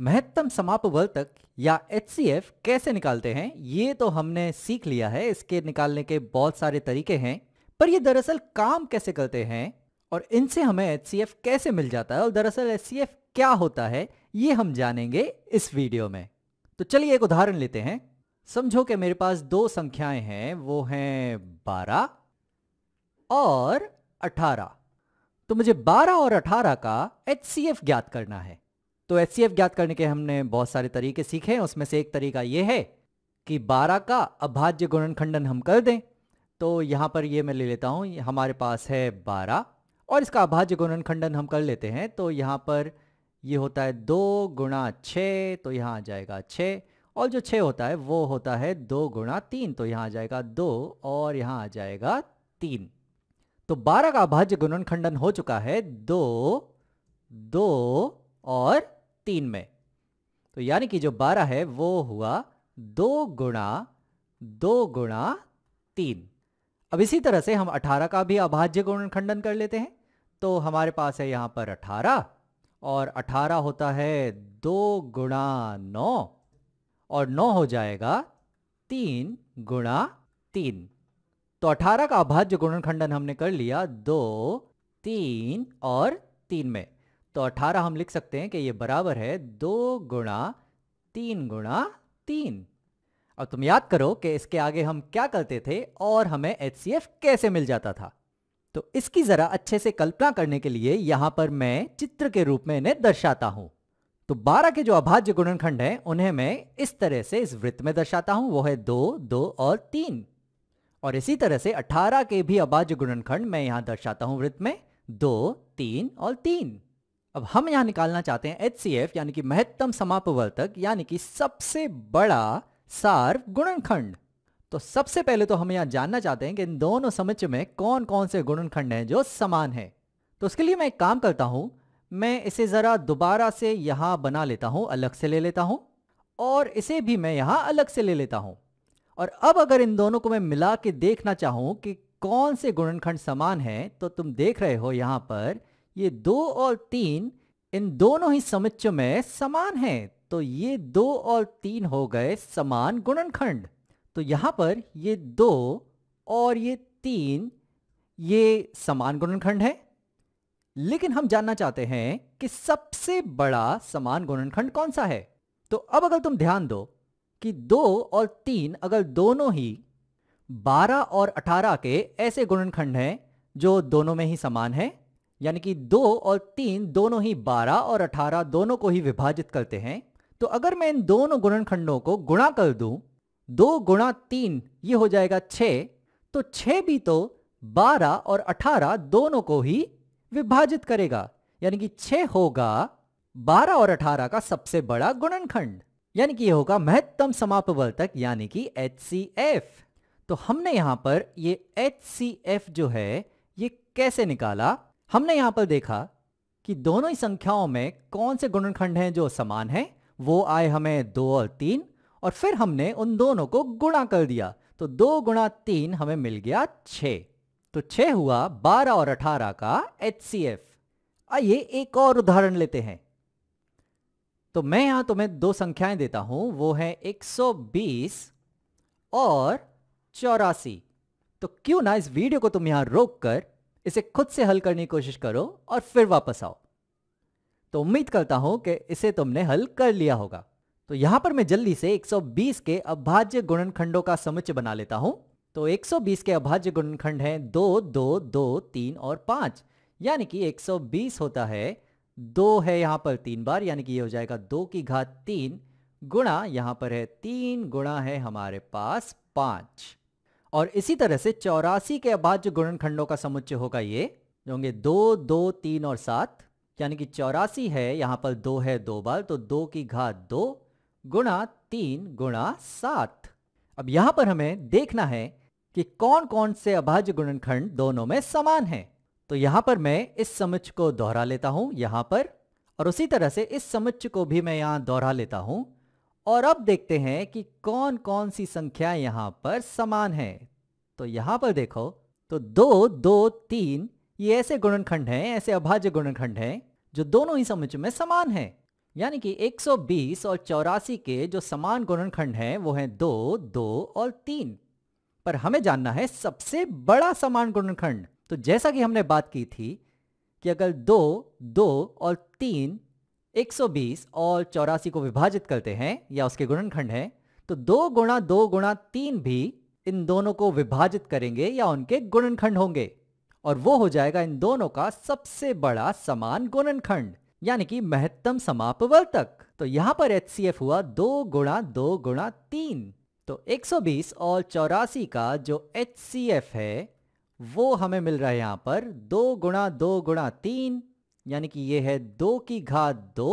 महत्तम समाप बल तक या एच कैसे निकालते हैं ये तो हमने सीख लिया है इसके निकालने के बहुत सारे तरीके हैं पर ये दरअसल काम कैसे करते हैं और इनसे हमें एच कैसे मिल जाता है और दरअसल एच क्या होता है ये हम जानेंगे इस वीडियो में तो चलिए एक उदाहरण लेते हैं समझो कि मेरे पास दो संख्याएं हैं वो हैं बारह और अठारह तो मुझे बारह और अठारह का एच ज्ञात करना है तो एच ज्ञात करने के हमने बहुत सारे तरीके सीखे हैं उसमें से एक तरीका ये है कि 12 का अभाज्य गुणनखंडन हम कर दें तो यहाँ पर ये मैं ले लेता हूँ हमारे पास है 12 और इसका अभाज्य गुणनखंडन हम कर लेते हैं तो यहाँ पर ये होता है दो गुणा छः तो यहाँ आ जाएगा छः और जो छः होता है वो होता है दो गुणा तीन तो यहाँ आ जाएगा दो और यहाँ आ जाएगा तीन तो बारह का अभाज्य गुणनखंडन हो चुका है दो दो और तीन में तो यानी कि जो बारह है वो हुआ दो गुणा दो गुणा तीन अब इसी तरह से हम अठारह का भी अभाज्य गुण खंडन कर लेते हैं तो हमारे पास है यहां पर अठारह और अठारह होता है दो गुणा नौ और नौ हो जाएगा तीन गुणा तीन तो अठारह का अभाज्य गुणनखंडन हमने कर लिया दो तीन और तीन में तो अठारह हम लिख सकते हैं कि ये बराबर है दो गुणा तीन गुणा तीन अब तुम याद करो कि इसके आगे हम क्या करते थे और हमें एच कैसे मिल जाता था तो इसकी ज़रा अच्छे से कल्पना करने के लिए यहां पर मैं चित्र के रूप में इन्हें दर्शाता हूं तो 12 के जो अभाज्य गुणनखंड हैं उन्हें मैं इस तरह से इस वृत्त में दर्शाता हूं वो है दो दो और तीन और इसी तरह से 18 के भी अभाज्य गुणनखंड मैं यहां दर्शाता हूं वृत्त में दो तीन और तीन अब हम यहां निकालना चाहते हैं एच सी एफ यानी कि महत्तम समापवर्तक यानी कि सबसे बड़ा सार्व गुणनखंड तो सबसे पहले तो हम यहां जानना चाहते हैं कि इन दोनों समुच में कौन कौन से गुणनखंड हैं जो समान हैं तो उसके लिए मैं एक काम करता हूं मैं इसे ज़रा दोबारा से यहां बना लेता हूं अलग से ले लेता हूं और इसे भी मैं यहां अलग से ले लेता हूं और अब अगर इन दोनों को मैं मिला के देखना चाहूं कि कौन से गुणनखंड समान हैं तो तुम देख रहे हो यहां पर ये दो और तीन इन दोनों ही समुच्चय में समान हैं तो ये दो और तीन हो गए समान गुणनखंड तो यहां पर ये दो और ये तीन ये समान गुणनखंड है लेकिन हम जानना चाहते हैं कि सबसे बड़ा समान गुणनखंड कौन सा है तो अब अगर तुम ध्यान दो कि दो और तीन अगर दोनों ही बारह और अठारह के ऐसे गुणनखंड हैं जो दोनों में ही समान है यानी कि दो और तीन दोनों ही बारह और अठारह दोनों को ही विभाजित करते हैं तो अगर मैं इन दोनों गुणनखंडों को गुणा कर दूं दो गुणा तीन ये हो जाएगा छ तो छ भी तो बारह और अठारह दोनों को ही विभाजित करेगा यानी कि छ होगा बारह और अठारह का सबसे बड़ा गुणनखंड यानी कि यह होगा महत्तम समापवर्तक यानी कि एच तो हमने यहां पर ये एच जो है ये कैसे निकाला हमने यहां पर देखा कि दोनों ही संख्याओं में कौन से गुणनखंड हैं जो समान हैं वो आए हमें दो और तीन और फिर हमने उन दोनों को गुणा कर दिया तो दो गुणा तीन हमें मिल गया छ तो छ हुआ बारह और अठारह का एच सी एफ आइए एक और उदाहरण लेते हैं तो मैं यहां तुम्हें दो संख्याएं देता हूं वो है 120 और चौरासी तो क्यों ना इस वीडियो को तुम यहां रोक कर इसे खुद से हल करने की कोशिश करो और फिर वापस आओ तो उम्मीद करता हूं कि इसे तुमने हल कर लिया होगा तो यहां पर मैं जल्दी से 120 के अभाज्य गुणनखंडों का समुच्चय बना लेता हूं तो 120 के अभाज्य गुणनखंड हैं दो दो दो तीन और पांच यानी कि 120 होता है दो है यहां पर तीन बार यानी कि ये हो जाएगा दो की घात तीन गुणा यहां पर है तीन गुणा है हमारे पास पांच और इसी तरह से चौरासी के बाद जो गुणनखंडों का समुच्चय होगा ये जो होंगे दो दो तीन और सात यानी कि चौरासी है यहां पर दो है दो बार तो दो की घात दो गुणा तीन गुणा सात अब यहां पर हमें देखना है कि कौन कौन से अभाज्य गुणनखंड दोनों में समान है तो यहां पर मैं इस समुच्च को दोहरा लेता हूं यहां पर और उसी तरह से इस समुच्च को भी मैं यहां दोहरा लेता हूं और अब देखते हैं कि कौन कौन सी संख्या यहां पर समान है तो यहां पर देखो तो दो दो तीन ये ऐसे गुणनखंड हैं ऐसे अभाज्य गुणनखंड हैं जो दोनों ही समुच में समान हैं यानी कि 120 और चौरासी के जो समान गुणनखंड हैं वो हैं दो दो और तीन पर हमें जानना है सबसे बड़ा समान गुणनखंड तो जैसा कि हमने बात की थी कि अगर दो दो और तीन 120 और चौरासी को विभाजित करते हैं या उसके गुणनखंड हैं तो दो गुणा दो गुणा तीन भी इन दोनों को विभाजित करेंगे या उनके गुणनखंड होंगे और वो हो जाएगा इन दोनों का सबसे बड़ा समान गुणनखंड यानी कि महत्तम तक तो यहां पर एच हुआ दो गुणा दो गुणा तीन तो 120 और चौरासी का जो एच है वो हमें मिल रहा है यहां पर दो गुणा दो गुणा तीन यानी कि ये है दो की घात दो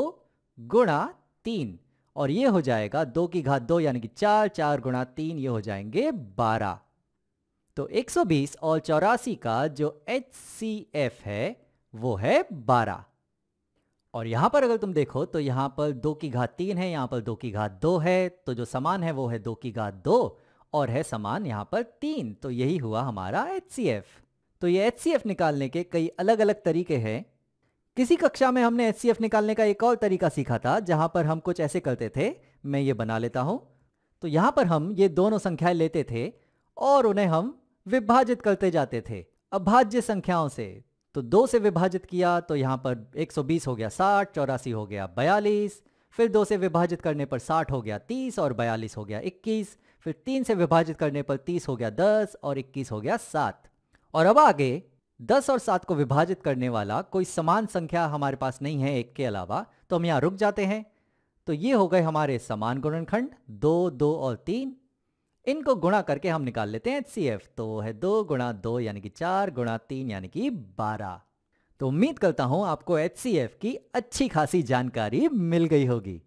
गुणा तीन और ये हो जाएगा दो की घात दो यानी कि चार चार गुणा तीन ये हो जाएंगे बारह तो 120 और चौरासी का जो एच है वो है बारह और यहां पर अगर तुम देखो तो यहां पर दो की घात तीन है यहां पर दो की घात दो है तो जो समान है वो है दो की घात दो और है समान यहां पर तीन तो यही हुआ हमारा एच तो ये एच निकालने के कई अलग अलग तरीके हैं किसी कक्षा में हमने एच निकालने का एक और तरीका सीखा था जहां पर हम कुछ ऐसे करते थे मैं ये बना लेता हूं तो यहां पर हम ये दोनों संख्याएं लेते थे और उन्हें हम विभाजित करते जाते थे अभाज्य संख्याओं से तो दो से विभाजित किया तो यहां पर 120 हो गया साठ चौरासी हो गया बयालीस फिर दो से विभाजित करने पर साठ हो गया तीस और बयालीस हो गया इक्कीस फिर तीन से विभाजित करने पर तीस हो गया दस और इक्कीस हो गया सात और अब आगे दस और सात को विभाजित करने वाला कोई समान संख्या हमारे पास नहीं है एक के अलावा तो हम यहां रुक जाते हैं तो ये हो गए हमारे समान गुणनखंड दो दो और तीन इनको गुणा करके हम निकाल लेते हैं एच तो है दो गुणा दो यानी कि चार गुणा तीन यानी कि बारह तो उम्मीद करता हूं आपको एच की अच्छी खासी जानकारी मिल गई होगी